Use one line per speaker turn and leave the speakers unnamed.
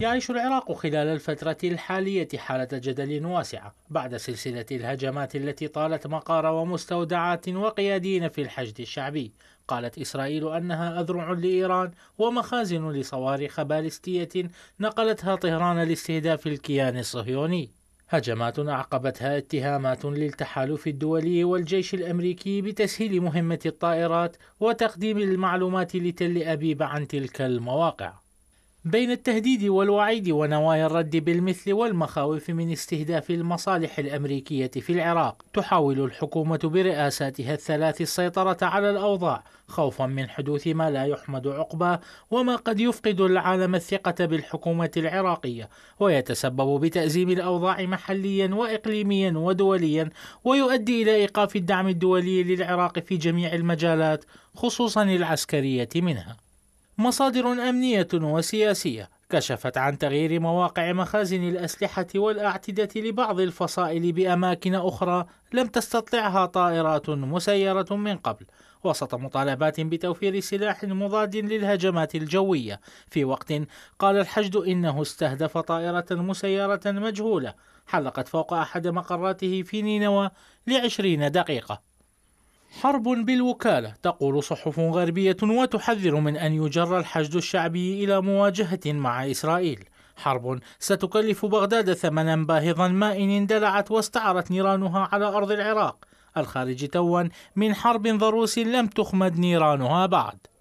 يعيش العراق خلال الفترة الحالية حالة جدل واسعة بعد سلسلة الهجمات التي طالت مقار ومستودعات وقياديين في الحشد الشعبي. قالت إسرائيل أنها أذرع لإيران ومخازن لصواريخ بالستية نقلتها طهران لاستهداف الكيان الصهيوني. هجمات أعقبتها اتهامات للتحالف الدولي والجيش الأمريكي بتسهيل مهمة الطائرات وتقديم المعلومات لتل أبيب عن تلك المواقع. بين التهديد والوعيد ونوايا الرد بالمثل والمخاوف من استهداف المصالح الامريكيه في العراق تحاول الحكومه برئاساتها الثلاث السيطره على الاوضاع خوفا من حدوث ما لا يحمد عقباه وما قد يفقد العالم الثقه بالحكومه العراقيه ويتسبب بتازيم الاوضاع محليا واقليميا ودوليا ويؤدي الى ايقاف الدعم الدولي للعراق في جميع المجالات خصوصا العسكريه منها مصادر أمنية وسياسية كشفت عن تغيير مواقع مخازن الأسلحة والأعتدة لبعض الفصائل بأماكن أخرى لم تستطلعها طائرات مسيرة من قبل وسط مطالبات بتوفير سلاح مضاد للهجمات الجوية في وقت قال الحشد إنه استهدف طائرة مسيرة مجهولة حلقت فوق أحد مقراته في نينوى لعشرين دقيقة حرب بالوكالة تقول صحف غربية وتحذر من أن يجر الحشد الشعبي إلى مواجهة مع إسرائيل حرب ستكلف بغداد ثمنا باهظا ما إن اندلعت واستعرت نيرانها على أرض العراق الخارج توا من حرب ضروس لم تخمد نيرانها بعد